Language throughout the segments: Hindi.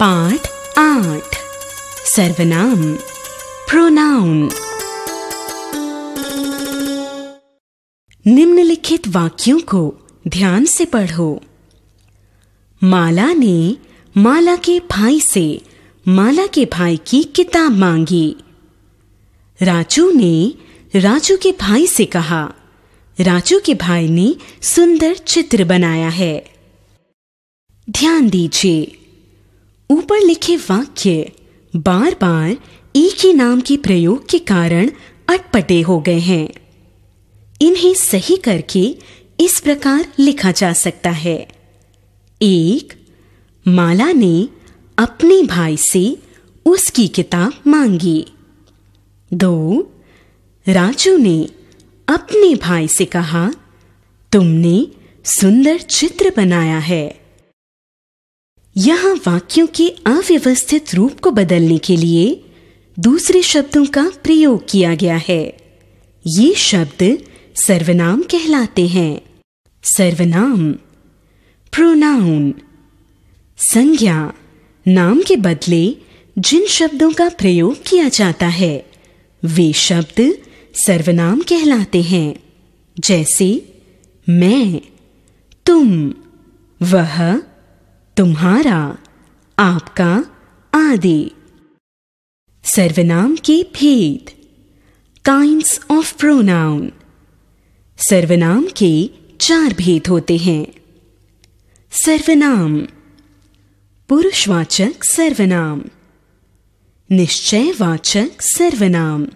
पाठ आठ सर्वनाम प्रोनाउन निम्नलिखित वाक्यों को ध्यान से पढ़ो माला ने माला के भाई से माला के भाई की किताब मांगी राजू ने राजू के भाई से कहा राजू के भाई ने सुंदर चित्र बनाया है ध्यान दीजिए ऊपर लिखे वाक्य बार बार एक ही नाम के प्रयोग के कारण अटपटे हो गए हैं इन्हें सही करके इस प्रकार लिखा जा सकता है एक माला ने अपने भाई से उसकी किताब मांगी दो राजू ने अपने भाई से कहा तुमने सुंदर चित्र बनाया है यहाँ वाक्यों के अव्यवस्थित रूप को बदलने के लिए दूसरे शब्दों का प्रयोग किया गया है ये शब्द सर्वनाम कहलाते हैं सर्वनाम प्रोनाउन संज्ञा नाम के बदले जिन शब्दों का प्रयोग किया जाता है वे शब्द सर्वनाम कहलाते हैं जैसे मैं तुम वह तुम्हारा आपका आदि सर्वनाम के भेद काइंड्स ऑफ प्रोनाउन सर्वनाम के चार भेद होते हैं सर्वनाम पुरुषवाचक सर्वनाम निश्चयवाचक सर्वनाम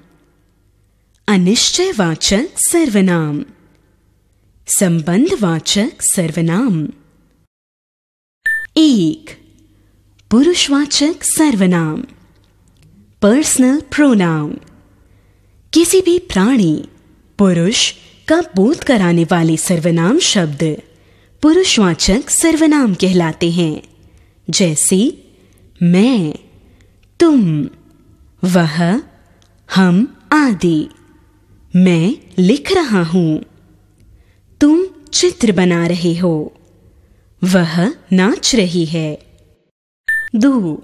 अनिश्चयवाचक सर्वनाम संबंधवाचक सर्वनाम एक पुरुषवाचक सर्वनाम पर्सनल प्रोनाउन किसी भी प्राणी पुरुष का बोध कराने वाले सर्वनाम शब्द पुरुषवाचक सर्वनाम कहलाते हैं जैसे मैं तुम वह हम आदि मैं लिख रहा हूं तुम चित्र बना रहे हो वह नाच रही है दू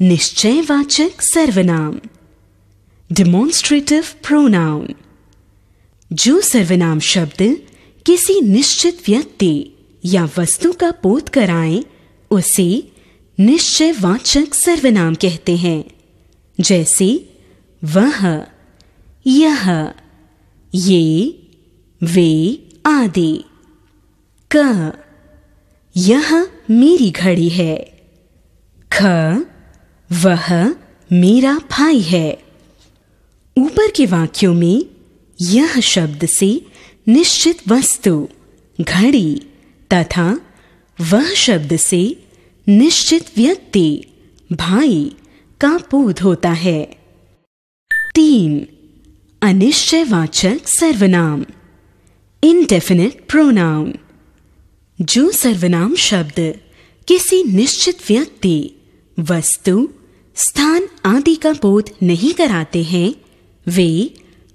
निश्चयवाचक सर्वनाम डिमोन्स्ट्रेटिव प्रोनाउन जो सर्वनाम शब्द किसी निश्चित व्यक्ति या वस्तु का बोध कराए उसे निश्चयवाचक सर्वनाम कहते हैं जैसे वह यह ये वे आदि क यह मेरी घड़ी है ख वह मेरा भाई है ऊपर के वाक्यों में यह शब्द से निश्चित वस्तु घड़ी तथा वह शब्द से निश्चित व्यक्ति भाई का बोध होता है तीन अनिश्चयवाचक सर्वनाम इनडेफिनेट प्रोनाउन जो सर्वनाम शब्द किसी निश्चित व्यक्ति वस्तु स्थान आदि का बोध नहीं कराते हैं वे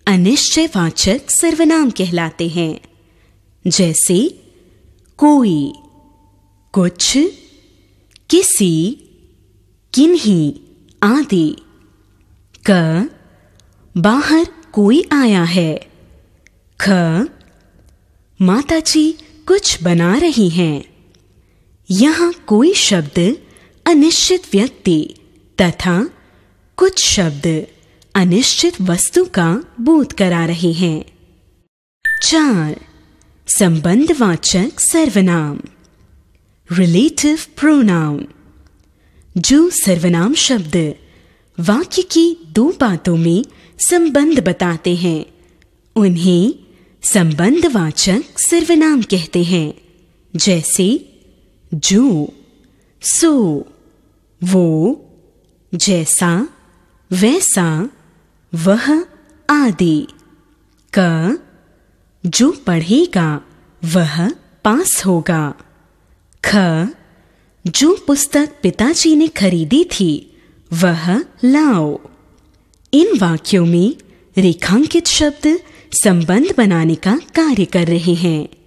अनिश्चयवाचक सर्वनाम कहलाते हैं जैसे कोई कुछ किसी किन्हीं आदि क बाहर कोई आया है ख माताजी कुछ बना रही हैं यहां कोई शब्द अनिश्चित व्यक्ति तथा कुछ शब्द अनिश्चित वस्तु का बोध करा रहे हैं चार संबंधवाचक सर्वनाम रिलेटिव प्रोनाउन जो सर्वनाम शब्द वाक्य की दो बातों में संबंध बताते हैं उन्हें संबंधवाचक सर्वनाम कहते हैं जैसे जो सो वो जैसा वैसा वह आदि क जो पढ़ेगा वह पास होगा ख जो पुस्तक पिताजी ने खरीदी थी वह लाओ इन वाक्यों में रेखांकित शब्द संबंध बनाने का कार्य कर रहे हैं